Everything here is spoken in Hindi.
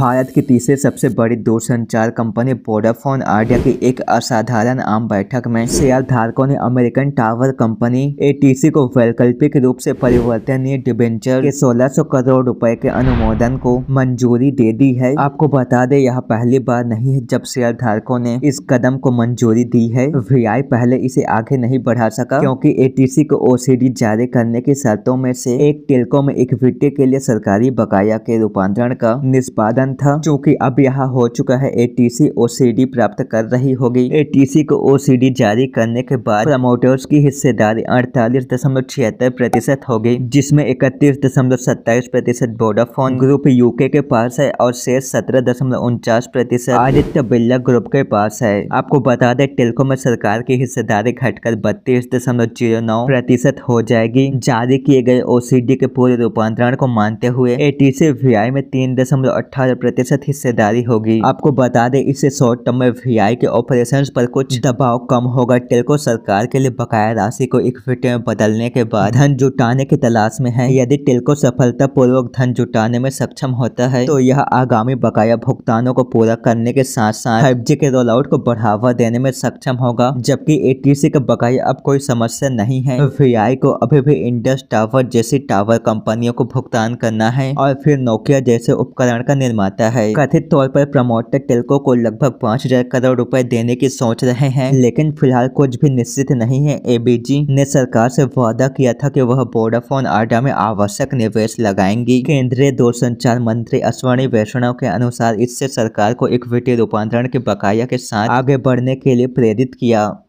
भारत की तीसरे सबसे बड़ी दूरसंचार कंपनी वोडाफोन आइडिया की एक असाधारण आम बैठक में शेयर धारकों ने अमेरिकन टावर कंपनी एटीसी को वैकल्पिक रूप से परिवर्तनीय डिबेंचर के 1600 करोड़ रुपए के अनुमोदन को मंजूरी दे दी है आपको बता दें यह पहली बार नहीं है जब शेयर धारकों ने इस कदम को मंजूरी दी है वी पहले इसे आगे नहीं बढ़ा सका क्योंकि ए को ओ जारी करने की शर्तों में से एक टेलकॉम इक्विटी के लिए सरकारी बकाया के रूपांतरण का निष्पादन स्थान था जो कि अब यहाँ हो चुका है एटीसी ओसीडी प्राप्त कर रही होगी एटीसी को ओसीडी जारी करने के बाद प्रमोटर्स की हिस्सेदारी अड़तालीस दशमलव छिहत्तर प्रतिशत होगी जिसमे इकतीस दशमलव सत्ताईस प्रतिशत वोडाफोन ग्रुप यूके के पास है और शेष सत्रह दशमलव उनचास प्रतिशत आदित्य बिरला ग्रुप के पास है आपको बता दें टेलको में सरकार की हिस्सेदारी घटकर बत्तीस दशमलव जीरो नौ प्रतिशत हो जाएगी जारी किए गए ओसीडी के पूरे रूपांतरण को मानते हुए एटीसी वीआई में तीन दशमलव अठारह प्रतिशत हिस्सेदारी होगी आपको बता दें इससे शॉर्ट टर्म में आई के ऑपरेशन पर कुछ दबाव कम होगा टेलको सरकार के लिए बकाया राशि को इक्विटी में बदलने के बाद धन जुटाने की तलाश में है यदि टेलको पूर्वक धन जुटाने में सक्षम होता है तो यह आगामी बकाया भुगतानों को पूरा करने के साथ साथ फाइव के रोल आउट को बढ़ावा देने में सक्षम होगा जबकि सी का बकाया अब कोई समस्या नहीं है वी को अभी भी इंडस टावर जैसी टावर कंपनियों को भुगतान करना है और फिर नोकिया जैसे उपकरण का निर्माण निर्माता है कथित तौर पर प्रमोटर टिल्को को लगभग पाँच हजार करोड़ रुपए देने की सोच रहे हैं लेकिन फिलहाल कुछ भी निश्चित नहीं है एबीजी ने सरकार से वादा किया था कि वह बोडाफोन आडा में आवश्यक निवेश लगाएंगी केंद्रीय दूरसंचार मंत्री अश्वनी वैष्णव के अनुसार इससे सरकार को इक्विटी रूपांतरण के बकाया के साथ आगे बढ़ने के लिए प्रेरित किया